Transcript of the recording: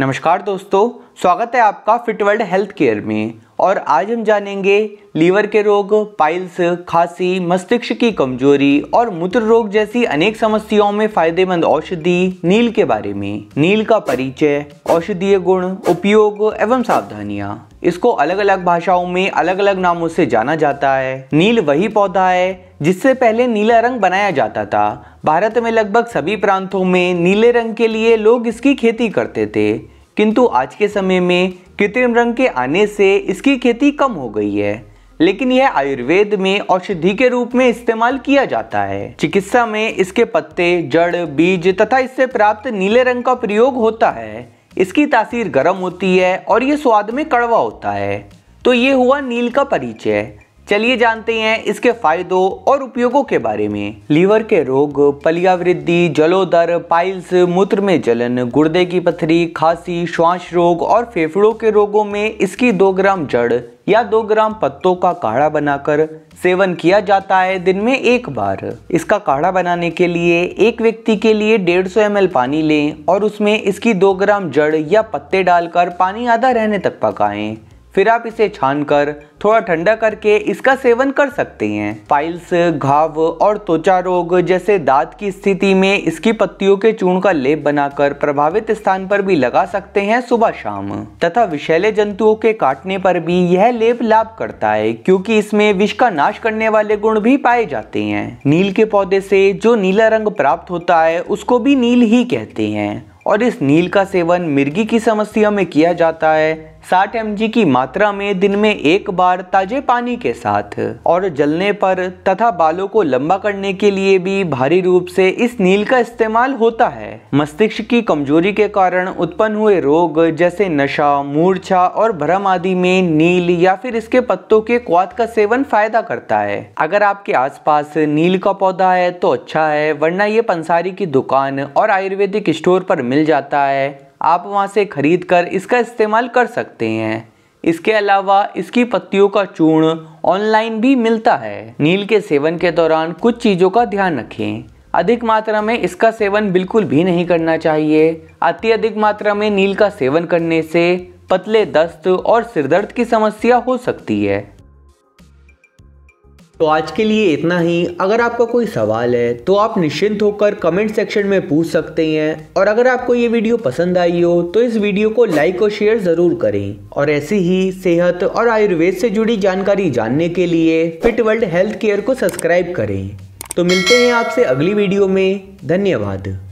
नमस्कार दोस्तों स्वागत है आपका फिट वर्ल्ड हेल्थ केयर में और आज हम जानेंगे लीवर के रोग पाइल्स खांसी मस्तिष्क की कमजोरी और मूत्र रोग जैसी अनेक समस्याओं में फायदेमंद औषधि नील के बारे में नील का परिचय औषधीय गुण उपयोग एवं सावधानियां इसको अलग अलग भाषाओं में अलग अलग नामों से जाना जाता है नील वही पौधा है जिससे पहले नीला रंग बनाया जाता था भारत में लगभग सभी प्रांतों में नीले रंग के लिए लोग इसकी खेती करते थे किंतु आज के समय में कृत्रिम रंग के आने से इसकी खेती कम हो गई है लेकिन यह आयुर्वेद में औषधि के रूप में इस्तेमाल किया जाता है चिकित्सा में इसके पत्ते जड़ बीज तथा इससे प्राप्त नीले रंग का प्रयोग होता है इसकी तासीर गर्म होती है और ये स्वाद में कड़वा होता है तो ये हुआ नील का परिचय चलिए जानते हैं इसके फायदों और उपयोगों के बारे में लीवर के रोग पलिया वृद्धि जलोदर पाइल्स मूत्र में जलन गुर्दे की पथरी खांसी श्वास रोग और फेफड़ों के रोगों में इसकी दो ग्राम जड़ या दो ग्राम पत्तों का काढ़ा बनाकर सेवन किया जाता है दिन में एक बार इसका काढ़ा बनाने के लिए एक व्यक्ति के लिए डेढ़ सौ एम पानी लें और उसमें इसकी दो ग्राम जड़ या पत्ते डालकर पानी आधा रहने तक पकाएं फिर आप इसे छानकर थोड़ा ठंडा करके इसका सेवन कर सकते हैं फाइल्स घाव और त्वचा रोग जैसे दांत की स्थिति में इसकी पत्तियों के चूर्ण का लेप बनाकर प्रभावित स्थान पर भी लगा सकते हैं सुबह शाम तथा विषैले जंतुओं के काटने पर भी यह लेप लाभ करता है क्योंकि इसमें विष का नाश करने वाले गुण भी पाए जाते हैं नील के पौधे से जो नीला रंग प्राप्त होता है उसको भी नील ही कहते हैं और इस नील का सेवन मिर्गी की समस्या में किया जाता है साठ एम की मात्रा में दिन में एक बार ताजे पानी के साथ और जलने पर तथा बालों को लंबा करने के लिए भी भारी रूप से इस नील का इस्तेमाल होता है मस्तिष्क की कमजोरी के कारण उत्पन्न हुए रोग जैसे नशा मूर्छा और भ्रम आदि में नील या फिर इसके पत्तों के क्वात का सेवन फायदा करता है अगर आपके आसपास नील का पौधा है तो अच्छा है वरना ये पंसारी की दुकान और आयुर्वेदिक स्टोर पर मिल जाता है आप वहाँ से खरीद कर इसका इस्तेमाल कर सकते हैं इसके अलावा इसकी पत्तियों का चूर्ण ऑनलाइन भी मिलता है नील के सेवन के दौरान कुछ चीज़ों का ध्यान रखें अधिक मात्रा में इसका सेवन बिल्कुल भी नहीं करना चाहिए अत्यधिक मात्रा में नील का सेवन करने से पतले दस्त और सिरदर्द की समस्या हो सकती है तो आज के लिए इतना ही अगर आपका कोई सवाल है तो आप निश्चिंत होकर कमेंट सेक्शन में पूछ सकते हैं और अगर आपको ये वीडियो पसंद आई हो तो इस वीडियो को लाइक और शेयर ज़रूर करें और ऐसी ही सेहत और आयुर्वेद से जुड़ी जानकारी जानने के लिए फिट वर्ल्ड हेल्थ केयर को सब्सक्राइब करें तो मिलते हैं आपसे अगली वीडियो में धन्यवाद